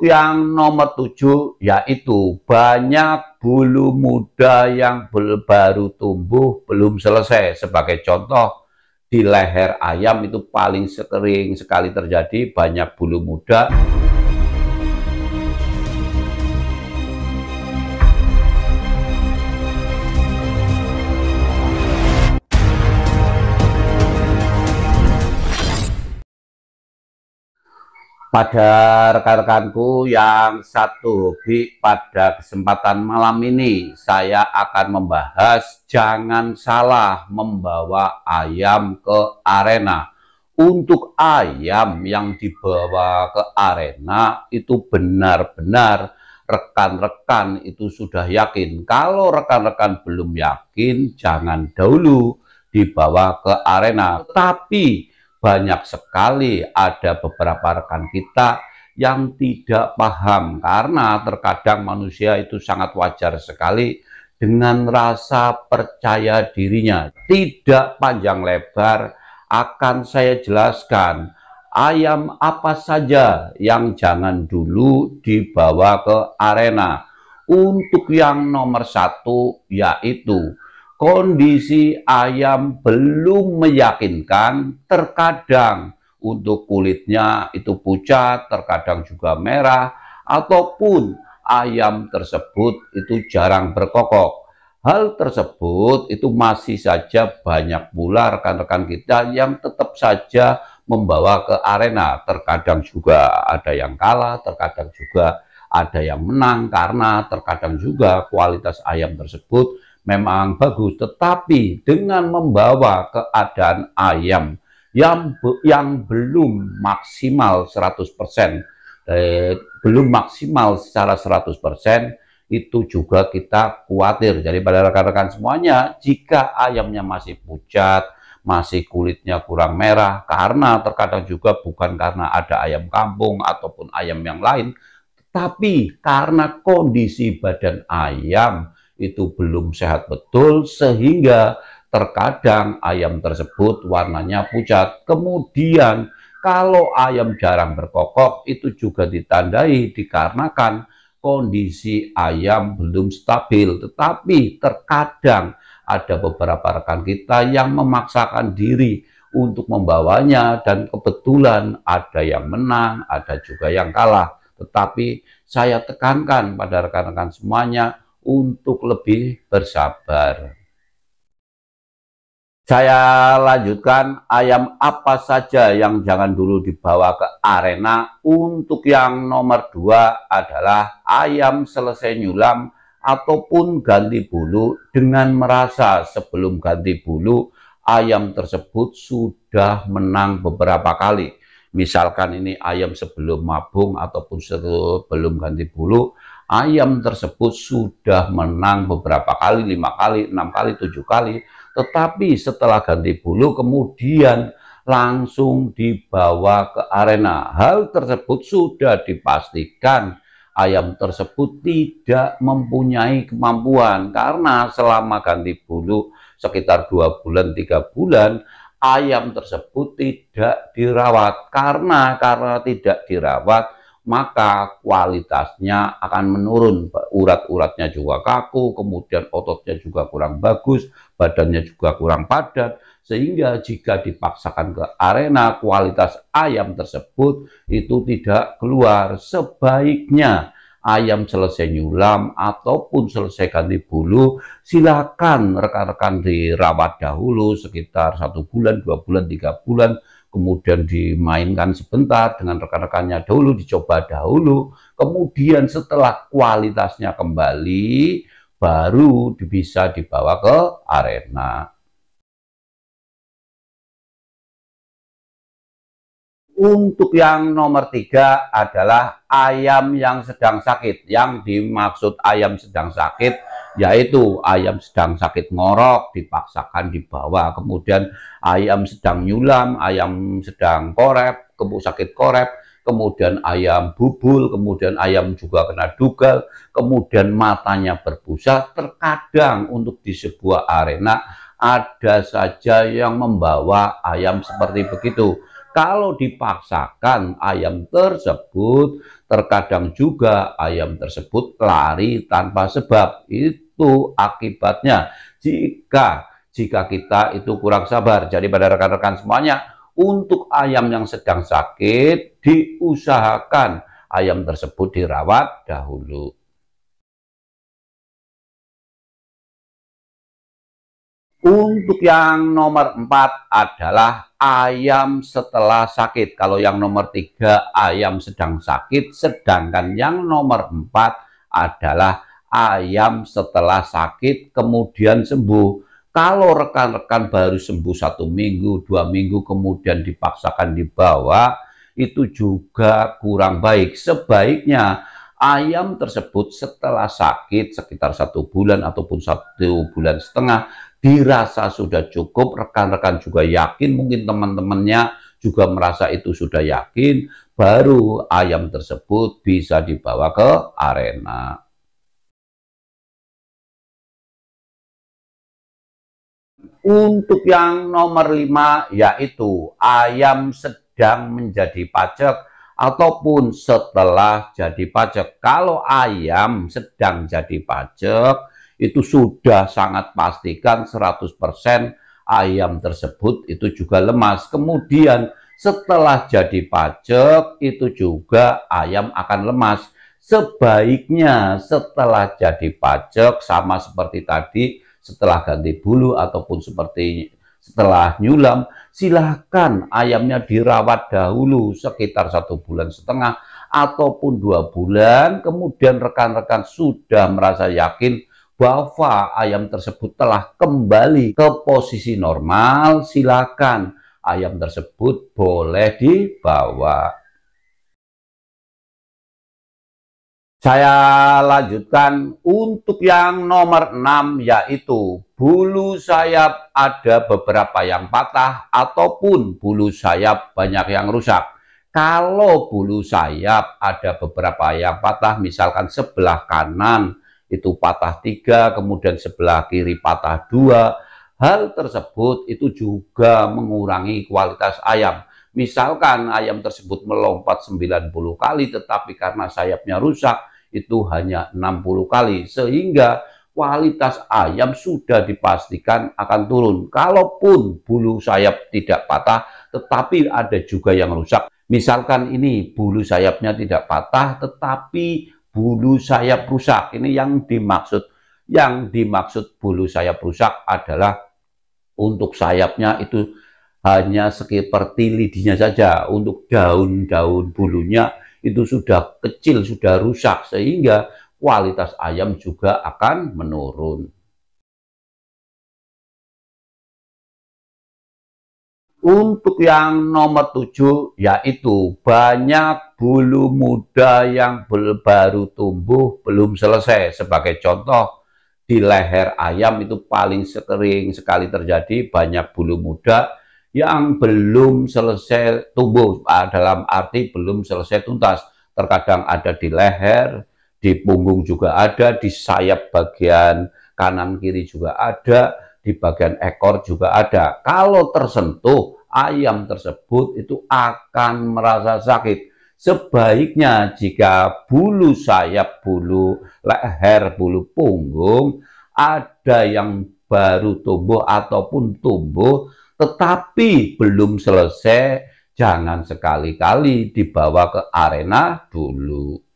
yang nomor tujuh yaitu banyak bulu muda yang baru tumbuh belum selesai. Sebagai contoh, di leher ayam itu paling sering sekali terjadi banyak bulu muda pada rekan-rekanku yang satu hobi pada kesempatan malam ini saya akan membahas jangan salah membawa ayam ke arena untuk ayam yang dibawa ke arena itu benar-benar rekan-rekan itu sudah yakin kalau rekan-rekan belum yakin jangan dahulu dibawa ke arena tapi banyak sekali ada beberapa rekan kita yang tidak paham karena terkadang manusia itu sangat wajar sekali dengan rasa percaya dirinya tidak panjang lebar akan saya jelaskan ayam apa saja yang jangan dulu dibawa ke arena untuk yang nomor satu yaitu kondisi ayam belum meyakinkan, terkadang untuk kulitnya itu pucat, terkadang juga merah, ataupun ayam tersebut itu jarang berkokok. Hal tersebut itu masih saja banyak pula rekan-rekan kita yang tetap saja membawa ke arena. Terkadang juga ada yang kalah, terkadang juga ada yang menang karena terkadang juga kualitas ayam tersebut memang bagus, tetapi dengan membawa keadaan ayam yang yang belum maksimal 100%, eh, belum maksimal secara 100%, itu juga kita khawatir. Jadi pada rekan-rekan semuanya, jika ayamnya masih pucat, masih kulitnya kurang merah, karena terkadang juga bukan karena ada ayam kampung ataupun ayam yang lain, tapi karena kondisi badan ayam itu belum sehat betul sehingga terkadang ayam tersebut warnanya pucat. Kemudian kalau ayam jarang berkokok itu juga ditandai dikarenakan kondisi ayam belum stabil. Tetapi terkadang ada beberapa rekan kita yang memaksakan diri untuk membawanya dan kebetulan ada yang menang, ada juga yang kalah. Tetapi saya tekankan pada rekan-rekan semuanya untuk lebih bersabar. Saya lanjutkan ayam apa saja yang jangan dulu dibawa ke arena. Untuk yang nomor dua adalah ayam selesai nyulam ataupun ganti bulu dengan merasa sebelum ganti bulu ayam tersebut sudah menang beberapa kali. Misalkan ini ayam sebelum mabung ataupun sebelum ganti bulu ayam tersebut sudah menang beberapa kali, lima kali, enam kali, tujuh kali. Tetapi setelah ganti bulu kemudian langsung dibawa ke arena. Hal tersebut sudah dipastikan ayam tersebut tidak mempunyai kemampuan karena selama ganti bulu sekitar dua bulan tiga bulan ayam tersebut tidak dirawat karena karena tidak dirawat maka kualitasnya akan menurun. Urat-uratnya juga kaku, kemudian ototnya juga kurang bagus, badannya juga kurang padat, sehingga jika dipaksakan ke arena, kualitas ayam tersebut itu tidak keluar. Sebaiknya ayam selesai nyulam ataupun selesai ganti bulu, silakan rekan-rekan dirawat dahulu sekitar satu bulan, dua bulan, tiga bulan, kemudian dimainkan sebentar dengan rekan-rekannya dahulu, dicoba dahulu, kemudian setelah kualitasnya kembali, baru bisa dibawa ke arena. Untuk yang nomor tiga adalah ayam yang sedang sakit. Yang dimaksud ayam sedang sakit yaitu ayam sedang sakit ngorok dipaksakan dibawa. Kemudian ayam sedang nyulam, ayam sedang korep, kebu sakit korep, kemudian ayam bubul, kemudian ayam juga kena duga, kemudian matanya berbusa. Terkadang untuk di sebuah arena ada saja yang membawa ayam seperti begitu. Kalau dipaksakan ayam tersebut, terkadang juga ayam tersebut lari tanpa sebab. Itu akibatnya jika jika kita itu kurang sabar. Jadi pada rekan-rekan semuanya, untuk ayam yang sedang sakit diusahakan ayam tersebut dirawat dahulu. Untuk yang nomor 4 adalah ayam setelah sakit. Kalau yang nomor 3 ayam sedang sakit, sedangkan yang nomor 4 adalah ayam setelah sakit kemudian sembuh. Kalau rekan-rekan baru sembuh satu minggu, dua minggu kemudian dipaksakan dibawa, itu juga kurang baik. Sebaiknya ayam tersebut setelah sakit sekitar satu bulan ataupun satu bulan setengah dirasa sudah cukup, rekan-rekan juga yakin, mungkin teman-temannya juga merasa itu sudah yakin, baru ayam tersebut bisa dibawa ke arena. Untuk yang nomor lima yaitu ayam sedang menjadi pajak ataupun setelah jadi pajak. Kalau ayam sedang jadi pajak, itu sudah sangat pastikan 100% ayam tersebut itu juga lemas. Kemudian setelah jadi pajak itu juga ayam akan lemas. Sebaiknya setelah jadi pajak sama seperti tadi setelah ganti bulu ataupun seperti setelah nyulam, silahkan ayamnya dirawat dahulu sekitar satu bulan setengah ataupun dua bulan. Kemudian rekan-rekan sudah merasa yakin bahwa ayam tersebut telah kembali ke posisi normal, silakan ayam tersebut boleh dibawa. Saya lanjutkan untuk yang nomor 6 yaitu bulu sayap ada beberapa yang patah ataupun bulu sayap banyak yang rusak. Kalau bulu sayap ada beberapa yang patah misalkan sebelah kanan itu patah tiga, kemudian sebelah kiri patah dua. Hal tersebut itu juga mengurangi kualitas ayam. Misalkan ayam tersebut melompat 90 kali tetapi karena sayapnya rusak itu hanya 60 kali sehingga kualitas ayam sudah dipastikan akan turun. Kalaupun bulu sayap tidak patah tetapi ada juga yang rusak. Misalkan ini bulu sayapnya tidak patah tetapi bulu sayap rusak. Ini yang dimaksud. Yang dimaksud bulu sayap rusak adalah untuk sayapnya itu hanya seperti lidinya saja. Untuk daun-daun bulunya itu sudah kecil, sudah rusak. Sehingga kualitas ayam juga akan menurun. Untuk yang nomor tujuh, yaitu banyak bulu muda yang baru tumbuh belum selesai. Sebagai contoh, di leher ayam itu paling sering sekali terjadi banyak bulu muda yang belum selesai tumbuh. Ah, dalam arti belum selesai tuntas. Terkadang ada di leher, di punggung juga ada, di sayap bagian kanan kiri juga ada, di bagian ekor juga ada. Kalau tersentuh ayam tersebut itu akan merasa sakit. Sebaiknya jika bulu sayap, bulu leher, bulu punggung ada yang baru tumbuh ataupun tumbuh tetapi belum selesai, jangan sekali-kali dibawa ke arena dulu.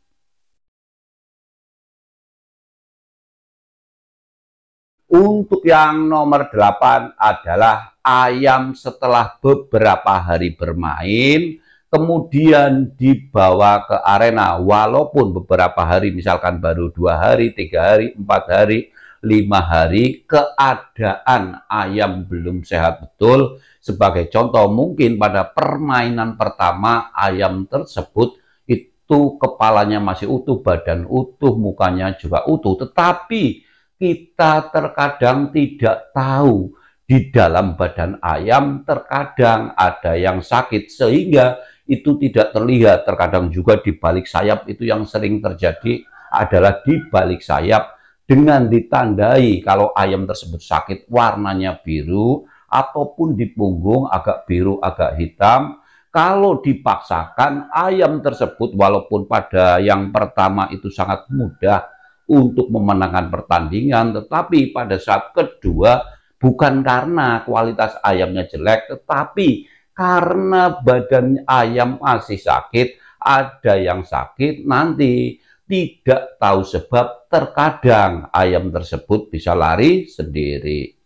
Untuk yang nomor 8 adalah ayam setelah beberapa hari bermain kemudian dibawa ke arena walaupun beberapa hari misalkan baru dua hari tiga hari empat hari lima hari keadaan ayam belum sehat betul sebagai contoh mungkin pada permainan pertama ayam tersebut itu kepalanya masih utuh badan utuh mukanya juga utuh tetapi kita terkadang tidak tahu di dalam badan ayam terkadang ada yang sakit sehingga itu tidak terlihat. Terkadang juga di balik sayap itu yang sering terjadi adalah di balik sayap dengan ditandai kalau ayam tersebut sakit warnanya biru ataupun di punggung agak biru agak hitam. Kalau dipaksakan ayam tersebut walaupun pada yang pertama itu sangat mudah untuk memenangkan pertandingan, tetapi pada saat kedua bukan karena kualitas ayamnya jelek, tetapi karena badan ayam masih sakit, ada yang sakit nanti tidak tahu sebab terkadang ayam tersebut bisa lari sendiri.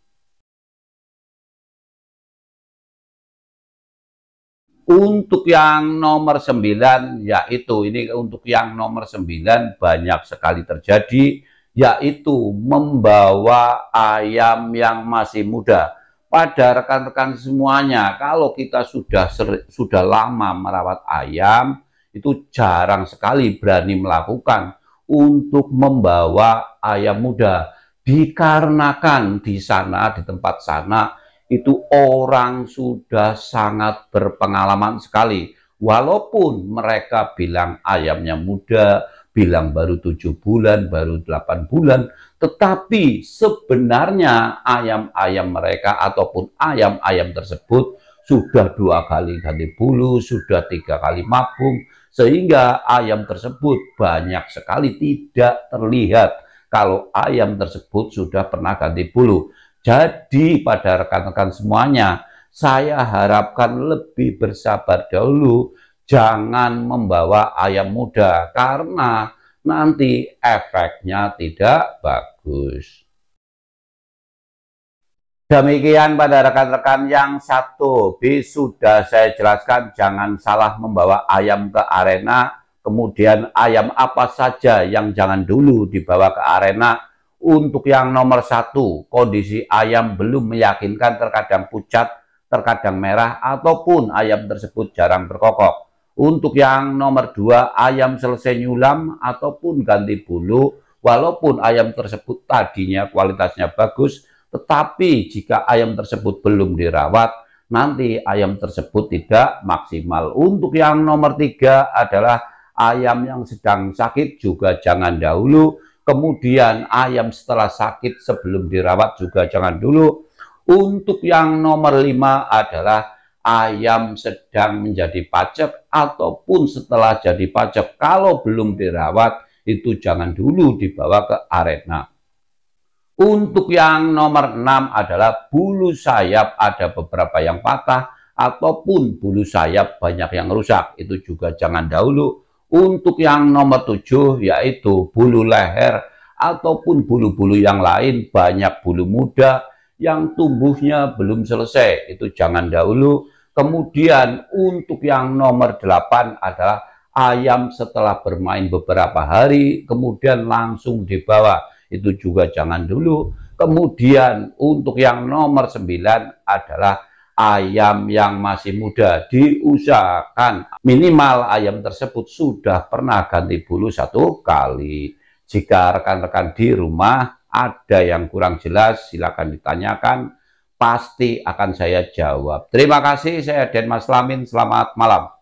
Untuk yang nomor 9 yaitu ini untuk yang nomor 9 banyak sekali terjadi yaitu membawa ayam yang masih muda. Pada rekan-rekan semuanya, kalau kita sudah sudah lama merawat ayam, itu jarang sekali berani melakukan untuk membawa ayam muda dikarenakan di sana di tempat sana itu orang sudah sangat berpengalaman sekali. Walaupun mereka bilang ayamnya muda, bilang baru tujuh bulan, baru delapan bulan, tetapi sebenarnya ayam-ayam mereka ataupun ayam-ayam tersebut sudah dua kali ganti bulu, sudah tiga kali mabung, sehingga ayam tersebut banyak sekali tidak terlihat kalau ayam tersebut sudah pernah ganti bulu. Jadi pada rekan-rekan semuanya, saya harapkan lebih bersabar dahulu, jangan membawa ayam muda karena nanti efeknya tidak bagus. Demikian pada rekan-rekan yang satu B sudah saya jelaskan jangan salah membawa ayam ke arena kemudian ayam apa saja yang jangan dulu dibawa ke arena untuk yang nomor satu, kondisi ayam belum meyakinkan terkadang pucat, terkadang merah, ataupun ayam tersebut jarang berkokok. Untuk yang nomor dua, ayam selesai nyulam ataupun ganti bulu, walaupun ayam tersebut tadinya kualitasnya bagus, tetapi jika ayam tersebut belum dirawat, nanti ayam tersebut tidak maksimal. Untuk yang nomor tiga adalah ayam yang sedang sakit juga jangan dahulu Kemudian ayam setelah sakit sebelum dirawat juga jangan dulu. Untuk yang nomor lima adalah ayam sedang menjadi pacek ataupun setelah jadi pacek. Kalau belum dirawat itu jangan dulu dibawa ke arena. Untuk yang nomor enam adalah bulu sayap ada beberapa yang patah ataupun bulu sayap banyak yang rusak. Itu juga jangan dahulu untuk yang nomor tujuh yaitu bulu leher ataupun bulu-bulu yang lain banyak bulu muda yang tumbuhnya belum selesai itu jangan dahulu. Kemudian untuk yang nomor delapan adalah ayam setelah bermain beberapa hari kemudian langsung dibawa itu juga jangan dulu. Kemudian untuk yang nomor sembilan adalah ayam yang masih muda diusahakan minimal ayam tersebut sudah pernah ganti bulu satu kali. Jika rekan-rekan di rumah ada yang kurang jelas silakan ditanyakan pasti akan saya jawab. Terima kasih saya Dan Mas Lamin selamat malam.